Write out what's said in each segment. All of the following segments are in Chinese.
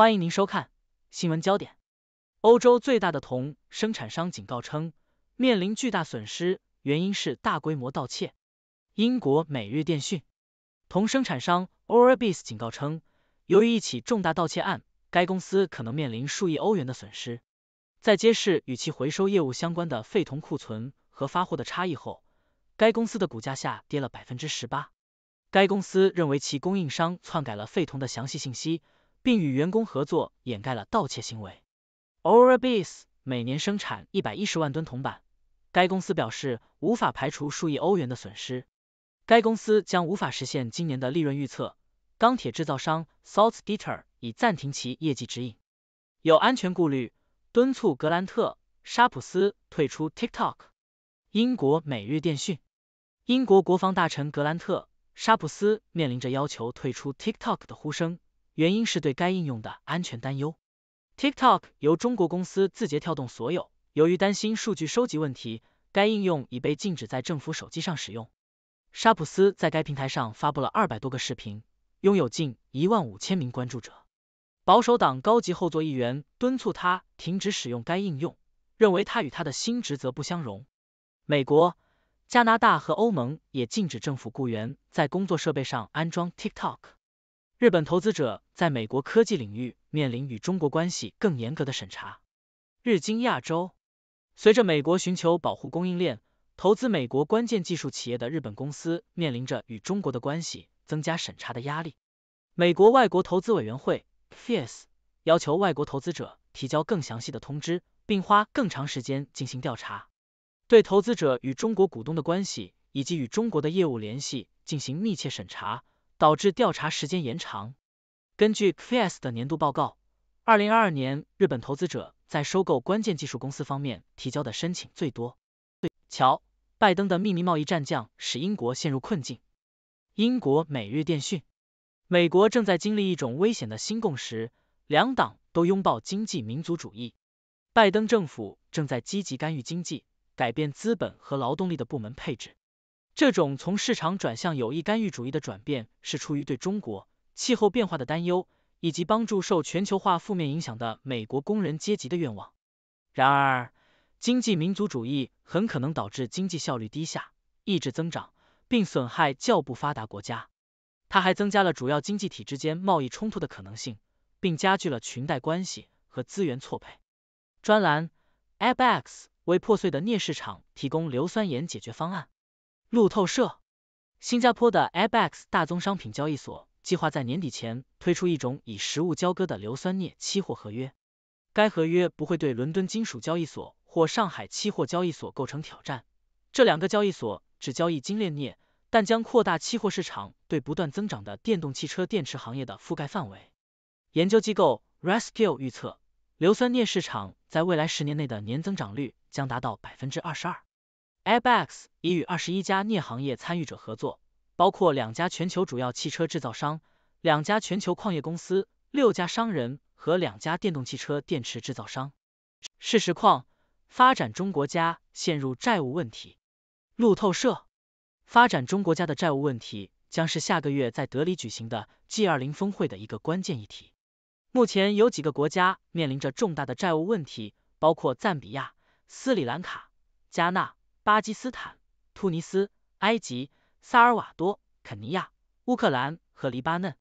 欢迎您收看新闻焦点。欧洲最大的铜生产商警告称，面临巨大损失，原因是大规模盗窃。英国每日电讯，铜生产商 Orbis 警告称，由于一起重大盗窃案，该公司可能面临数亿欧元的损失。在揭示与其回收业务相关的废铜库存和发货的差异后，该公司的股价下跌了百分之十八。该公司认为其供应商篡改了废铜的详细信息。并与员工合作掩盖了盗窃行为。Aura b a s 每年生产一百一十万吨铜板，该公司表示无法排除数亿欧元的损失。该公司将无法实现今年的利润预测。钢铁制造商 s a l t h Deter 已暂停其业绩指引，有安全顾虑，敦促格兰特·沙普斯退出 TikTok。英国每日电讯：英国国防大臣格兰特·沙普斯面临着要求退出 TikTok 的呼声。原因是对该应用的安全担忧。TikTok 由中国公司字节跳动所有，由于担心数据收集问题，该应用已被禁止在政府手机上使用。沙普斯在该平台上发布了二百多个视频，拥有近一万五千名关注者。保守党高级后座议员敦促他停止使用该应用，认为他与他的新职责不相容。美国、加拿大和欧盟也禁止政府雇员在工作设备上安装 TikTok。日本投资者在美国科技领域面临与中国关系更严格的审查。日经亚洲，随着美国寻求保护供应链，投资美国关键技术企业的日本公司面临着与中国的关系增加审查的压力。美国外国投资委员会 （FIS） 要求外国投资者提交更详细的通知，并花更长时间进行调查，对投资者与中国股东的关系以及与中国的业务联系进行密切审查。导致调查时间延长。根据 KFS 的年度报告，二零二二年日本投资者在收购关键技术公司方面提交的申请最多。瞧，拜登的秘密贸易战将使英国陷入困境。英国每日电讯：美国正在经历一种危险的新共识，两党都拥抱经济民族主义。拜登政府正在积极干预经济，改变资本和劳动力的部门配置。这种从市场转向有意干预主义的转变，是出于对中国气候变化的担忧，以及帮助受全球化负面影响的美国工人阶级的愿望。然而，经济民族主义很可能导致经济效率低下、抑制增长，并损害较不发达国家。它还增加了主要经济体之间贸易冲突的可能性，并加剧了裙带关系和资源错配。专栏：ABX 为破碎的镍市场提供硫酸盐解决方案。路透社，新加坡的 a b e x 大宗商品交易所计划在年底前推出一种以实物交割的硫酸镍期货合约。该合约不会对伦敦金属交易所或上海期货交易所构成挑战。这两个交易所只交易精炼镍，但将扩大期货市场对不断增长的电动汽车电池行业的覆盖范围。研究机构 Reskill 预测，硫酸镍市场在未来十年内的年增长率将达到百分之二十二。ABBX 已与二十一家镍行业参与者合作，包括两家全球主要汽车制造商、两家全球矿业公司、六家商人和两家电动汽车电池制造商。事实况：发展中国家陷入债务问题。路透社，发展中国家的债务问题将是下个月在德里举行的 G20 峰会的一个关键议题。目前有几个国家面临着重大的债务问题，包括赞比亚、斯里兰卡、加纳。巴基斯坦、突尼斯、埃及、萨尔瓦多、肯尼亚、乌克兰和黎巴嫩、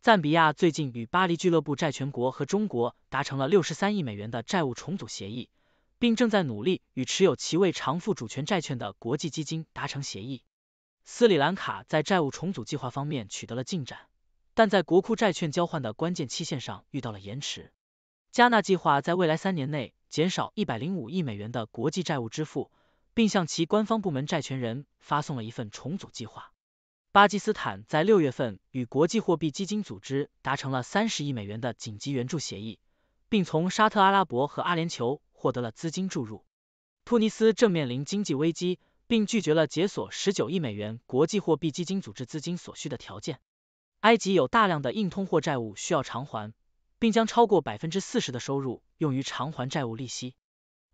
赞比亚最近与巴黎俱乐部债权国和中国达成了六十三亿美元的债务重组协议，并正在努力与持有其未偿付主权债券的国际基金达成协议。斯里兰卡在债务重组计划方面取得了进展，但在国库债券交换的关键期限上遇到了延迟。加纳计划在未来三年内减少一百零五亿美元的国际债务支付。并向其官方部门债权人发送了一份重组计划。巴基斯坦在六月份与国际货币基金组织达成了三十亿美元的紧急援助协议，并从沙特阿拉伯和阿联酋获得了资金注入。突尼斯正面临经济危机，并拒绝了解锁十九亿美元国际货币基金组织资金所需的条件。埃及有大量的硬通货债务需要偿还，并将超过百分之四十的收入用于偿还债务利息。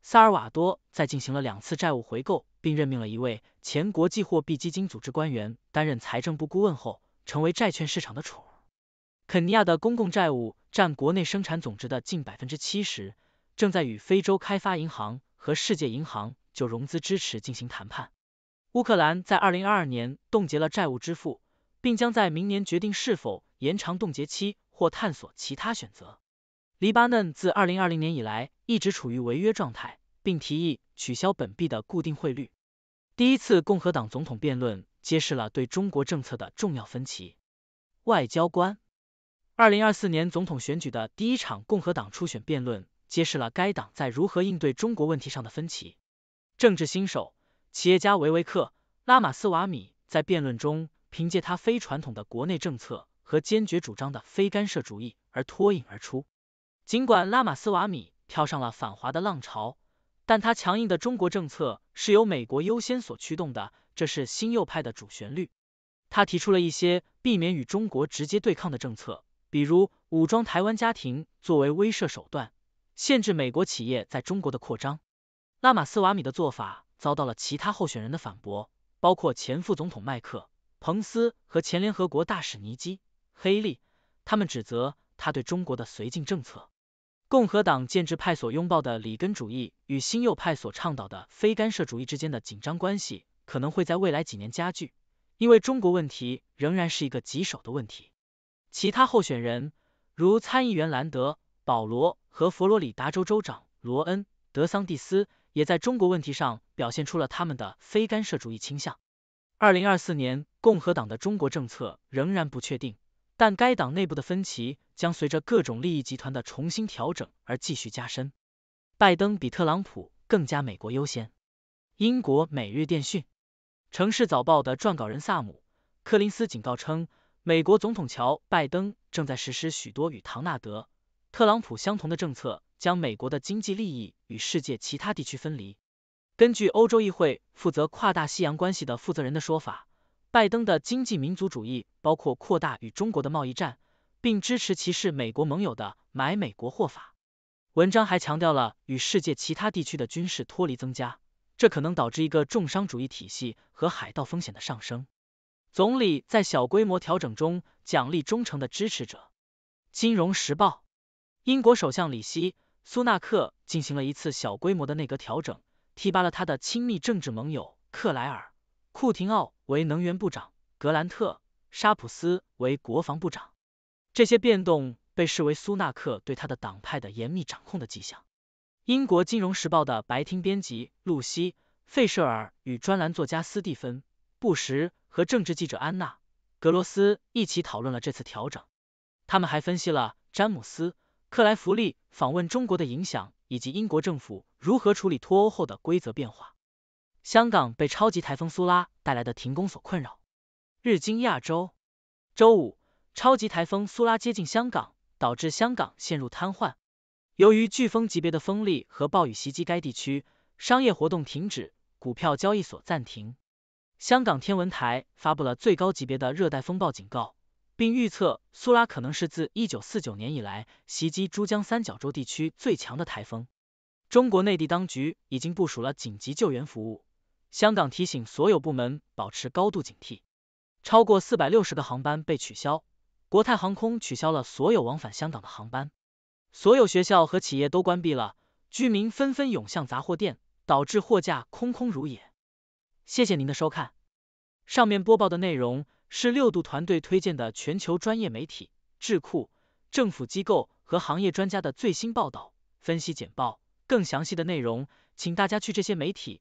萨尔瓦多在进行了两次债务回购，并任命了一位前国际货币基金组织官员担任财政部顾问后，成为债券市场的宠。肯尼亚的公共债务占国内生产总值的近百分之七十，正在与非洲开发银行和世界银行就融资支持进行谈判。乌克兰在二零二二年冻结了债务支付，并将在明年决定是否延长冻结期或探索其他选择。黎巴嫩自二零二零年以来一直处于违约状态，并提议取消本币的固定汇率。第一次共和党总统辩论揭示了对中国政策的重要分歧。外交官，二零二四年总统选举的第一场共和党初选辩论揭示了该党在如何应对中国问题上的分歧。政治新手企业家维维克拉马斯瓦米在辩论中凭借他非传统的国内政策和坚决主张的非干涉主义而脱颖而出。尽管拉马斯瓦米跳上了反华的浪潮，但他强硬的中国政策是由美国优先所驱动的，这是新右派的主旋律。他提出了一些避免与中国直接对抗的政策，比如武装台湾家庭作为威慑手段，限制美国企业在中国的扩张。拉马斯瓦米的做法遭到了其他候选人的反驳，包括前副总统麦克彭斯和前联合国大使尼基黑利，他们指责他对中国的绥靖政策。共和党建制派所拥抱的里根主义与新右派所倡导的非干涉主义之间的紧张关系可能会在未来几年加剧，因为中国问题仍然是一个棘手的问题。其他候选人如参议员兰德、保罗和佛罗里达州州长罗恩·德桑蒂斯也在中国问题上表现出了他们的非干涉主义倾向。二零二四年，共和党的中国政策仍然不确定。但该党内部的分歧将随着各种利益集团的重新调整而继续加深。拜登比特朗普更加美国优先。英国《每日电讯》《城市早报》的撰稿人萨姆·柯林斯警告称，美国总统乔·拜登正在实施许多与唐纳德·特朗普相同的政策，将美国的经济利益与世界其他地区分离。根据欧洲议会负责跨大西洋关系的负责人的说法。拜登的经济民族主义包括扩大与中国的贸易战，并支持歧视美国盟友的“买美国货”法。文章还强调了与世界其他地区的军事脱离增加，这可能导致一个重商主义体系和海盗风险的上升。总理在小规模调整中奖励忠诚的支持者。《金融时报》英国首相里希·苏纳克进行了一次小规模的内阁调整，提拔了他的亲密政治盟友克莱尔。库廷奥为能源部长，格兰特·沙普斯为国防部长。这些变动被视为苏纳克对他的党派的严密掌控的迹象。英国金融时报的白厅编辑露西·费舍尔与专栏作家斯蒂芬·布什和政治记者安娜·格罗斯一起讨论了这次调整。他们还分析了詹姆斯·克莱弗利访问中国的影响，以及英国政府如何处理脱欧后的规则变化。香港被超级台风苏拉带来的停工所困扰。日经亚洲周五，超级台风苏拉接近香港，导致香港陷入瘫痪。由于飓风级别的风力和暴雨袭击该地区，商业活动停止，股票交易所暂停。香港天文台发布了最高级别的热带风暴警告，并预测苏拉可能是自一九四九年以来袭击珠江三角洲地区最强的台风。中国内地当局已经部署了紧急救援服务。香港提醒所有部门保持高度警惕，超过四百六十个航班被取消，国泰航空取消了所有往返香港的航班，所有学校和企业都关闭了，居民纷纷涌向杂货店，导致货架空空如也。谢谢您的收看，上面播报的内容是六度团队推荐的全球专业媒体、智库、政府机构和行业专家的最新报道、分析简报。更详细的内容，请大家去这些媒体。